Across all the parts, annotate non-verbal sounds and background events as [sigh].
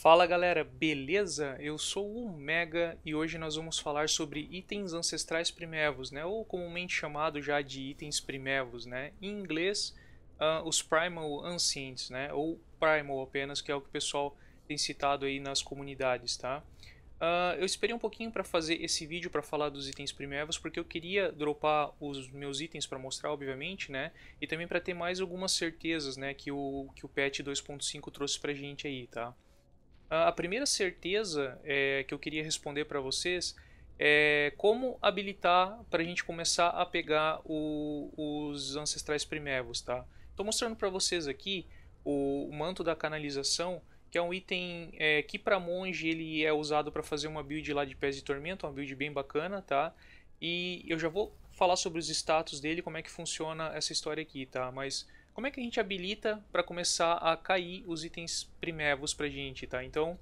Fala galera, beleza? Eu sou o Mega e hoje nós vamos falar sobre itens ancestrais primevos, né? Ou comumente chamado já de itens primevos, né? Em inglês, uh, os Primal Ancients, né? Ou Primal apenas, que é o que o pessoal tem citado aí nas comunidades, tá? Uh, eu esperei um pouquinho para fazer esse vídeo para falar dos itens primevos, porque eu queria dropar os meus itens para mostrar, obviamente, né? E também para ter mais algumas certezas, né? Que o, que o patch 2.5 trouxe pra gente aí, tá? A primeira certeza é, que eu queria responder para vocês é como habilitar para a gente começar a pegar o, os ancestrais primevos, tá? Estou mostrando para vocês aqui o, o, manto da canalização, que é um item é, que para monge ele é usado para fazer uma build lá de pés de tormento, uma build bem bacana, tá? E eu já vou falar sobre os status dele, como é que funciona essa história aqui, tá? Mas como é que a gente habilita para começar a cair os itens primevos para a gente, tá? Então,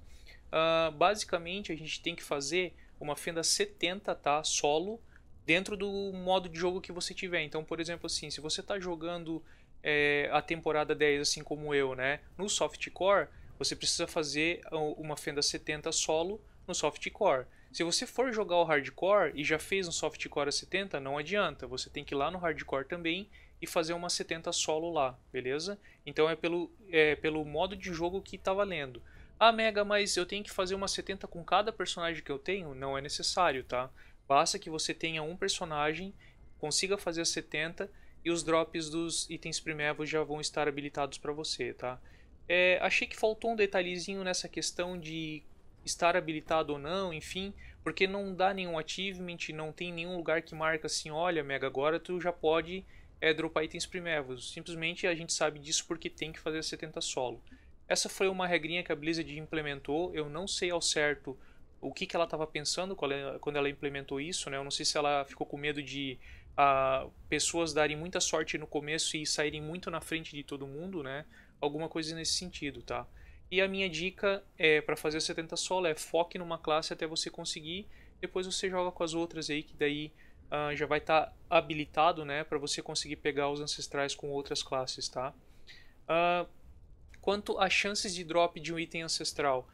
uh, basicamente a gente tem que fazer uma fenda 70, tá? Solo, dentro do modo de jogo que você tiver. Então, por exemplo, assim, se você está jogando é, a temporada 10, assim como eu, né? No softcore, você precisa fazer uma fenda 70 solo no softcore. Se você for jogar o hardcore e já fez um softcore a 70, não adianta. Você tem que ir lá no hardcore também e fazer uma 70 solo lá, beleza? Então é pelo, é pelo modo de jogo que está valendo. Ah, Mega, mas eu tenho que fazer uma 70 com cada personagem que eu tenho? Não é necessário, tá? Basta que você tenha um personagem, consiga fazer a 70 e os drops dos itens primevos já vão estar habilitados para você, tá? É, achei que faltou um detalhezinho nessa questão de estar habilitado ou não, enfim, porque não dá nenhum achievement, não tem nenhum lugar que marca assim, olha, Mega, agora tu já pode é dropar itens primevos. Simplesmente a gente sabe disso porque tem que fazer 70 solo. Essa foi uma regrinha que a Blizzard implementou. Eu não sei ao certo o que, que ela estava pensando é, quando ela implementou isso. Né? Eu não sei se ela ficou com medo de uh, pessoas darem muita sorte no começo e saírem muito na frente de todo mundo. Né? Alguma coisa nesse sentido, tá? E a minha dica é para fazer 70 solo é foque numa classe até você conseguir. Depois você joga com as outras aí, que daí uh, já vai estar tá habilitado né, para você conseguir pegar os ancestrais com outras classes. Tá? Uh, quanto às chances de drop de um item ancestral,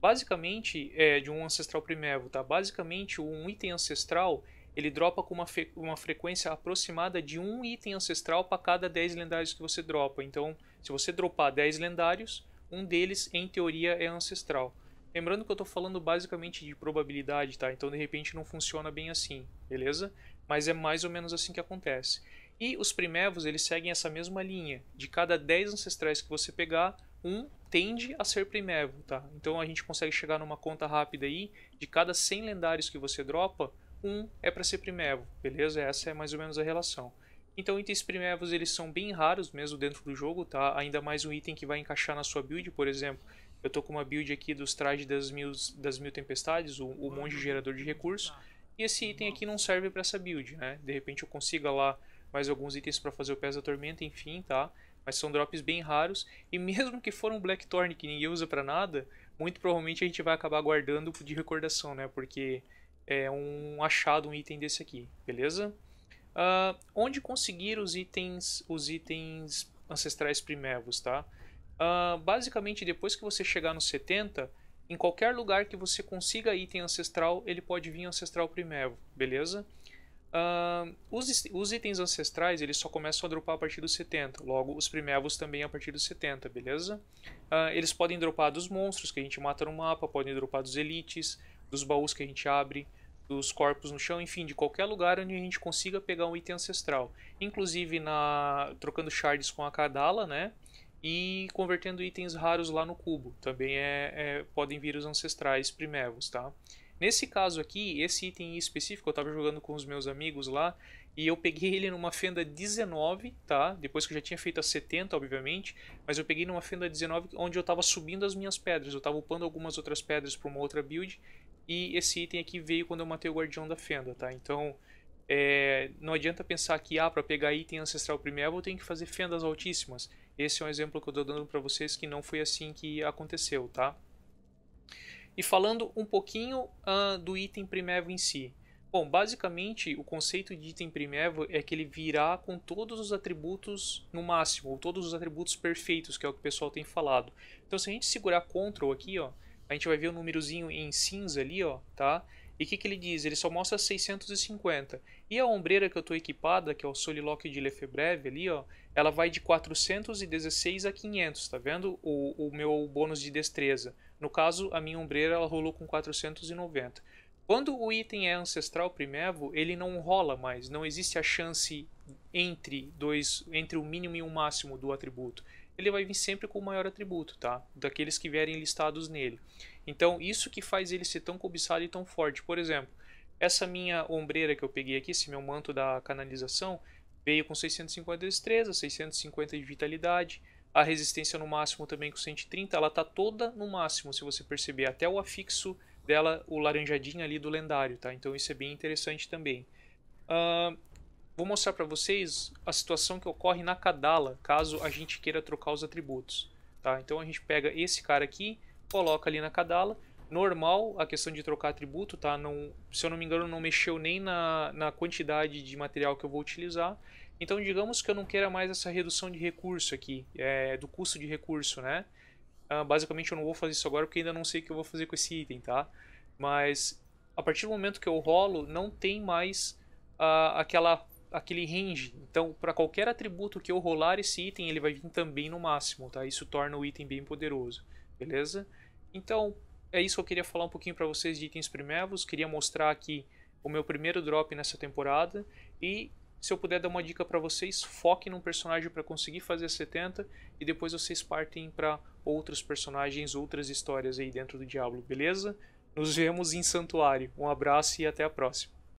basicamente, é, de um ancestral primevo, tá? basicamente um item ancestral ele dropa com uma, uma frequência aproximada de um item ancestral para cada 10 lendários que você dropa. Então, se você dropar 10 lendários, um deles, em teoria, é ancestral. Lembrando que eu estou falando basicamente de probabilidade, tá? Então de repente não funciona bem assim, beleza? Mas é mais ou menos assim que acontece. E os primevos, eles seguem essa mesma linha. De cada 10 ancestrais que você pegar, um tende a ser primevo, tá? Então a gente consegue chegar numa conta rápida aí, de cada 100 lendários que você dropa, um é para ser primevo, beleza? Essa é mais ou menos a relação. Então itens primevos eles são bem raros mesmo dentro do jogo, tá? Ainda mais um item que vai encaixar na sua build, por exemplo, eu tô com uma build aqui dos trajes das mil, das mil tempestades, o, o monge gerador de recurso. E esse item aqui não serve para essa build, né? De repente eu consiga lá mais alguns itens para fazer o pés da tormenta, enfim, tá? Mas são drops bem raros. E [laughs] mesmo que for um Blackthorn que ninguém usa para nada, muito provavelmente a gente vai acabar guardando de recordação, né? Porque é um achado, um item desse aqui, beleza? Uh, onde conseguir os itens, os itens ancestrais primevos, tá? Uh, basicamente, depois que você chegar nos 70, em qualquer lugar que você consiga item ancestral, ele pode vir ancestral primevo, beleza? Uh, os, os, itens ancestrais eles só começam a dropar a partir dos 70, logo os primevos também a partir dos 70, beleza? Uh, eles podem dropar dos monstros que a gente mata no mapa, podem dropar dos elites, dos baús que a gente abre, dos corpos no chão, enfim, de qualquer lugar onde a gente consiga pegar um item ancestral. Inclusive na trocando shards com a Kadala, né? e convertendo itens raros lá no cubo. Também é, é, podem vir os ancestrais primevos, tá? Nesse caso aqui, esse item específico, eu estava jogando com os meus amigos lá e eu peguei ele numa fenda 19, tá? Depois que eu já tinha feito a 70, obviamente, mas eu peguei numa fenda 19 onde eu estava subindo as minhas pedras, eu estava upando algumas outras pedras para uma outra build e esse item aqui veio quando eu matei o guardião da fenda, tá? Então, é, não adianta pensar que ah, para pegar item ancestral primeval tem que fazer fendas altíssimas. Esse é um exemplo que eu estou dando para vocês que não foi assim que aconteceu, tá? E falando um pouquinho uh, do item primeval em si. Bom, basicamente o conceito de item primeval é que ele virá com todos os atributos no máximo, ou todos os atributos perfeitos, que é o que o pessoal tem falado. Então se a gente segurar Ctrl aqui, ó, a gente vai ver o um númerozinho em cinza ali, ó, tá? E o que, que, ele diz? Ele só mostra 650. E a ombreira que eu estou equipada, que é o solilóquio de Lefebvre ali, ó, ela vai de 416 a 500, tá vendo? O, o meu bônus de destreza. No caso, a minha ombreira ela rolou com 490. Quando o item é ancestral primevo, ele não rola mais, não existe a chance entre dois, entre o mínimo e o máximo do atributo ele vai vir sempre com o maior atributo, tá? Daqueles que vierem listados nele. Então, isso que faz ele ser tão cobiçado e tão forte. Por exemplo, essa minha ombreira que eu peguei aqui, esse meu manto da canalização, veio com 650 de destreza, 650 de vitalidade, a resistência no máximo também com 130, ela tá toda no máximo, se você perceber, até o afixo dela, o laranjadinho ali do lendário, tá? Então isso é bem interessante também. Uh, Vou mostrar para vocês a situação que ocorre na cadala, caso a gente queira trocar os atributos. Tá? Então a gente pega esse cara aqui, coloca ali na cadala. Normal a questão de trocar atributo, tá? não, se eu não me engano não mexeu nem na, na quantidade de material que eu vou utilizar. Então digamos que eu não queira mais essa redução de recurso aqui, é, do custo de recurso, né? Uh, basicamente eu não vou fazer isso agora porque ainda não sei o que eu vou fazer com esse item, tá? Mas a partir do momento que eu rolo, não tem mais uh, aquela aquele range. Então, para qualquer atributo que eu rolar esse item, ele vai vir também no máximo, tá? Isso torna o item bem poderoso, beleza? Então, é isso que eu queria falar um pouquinho para vocês de itens primevos. Queria mostrar aqui o meu primeiro drop nessa temporada e se eu puder dar uma dica para vocês, foque num personagem para conseguir fazer 70 e depois vocês partem para outros personagens, outras histórias aí dentro do Diablo, beleza? Nos vemos em Santuário. Um abraço e até a próxima.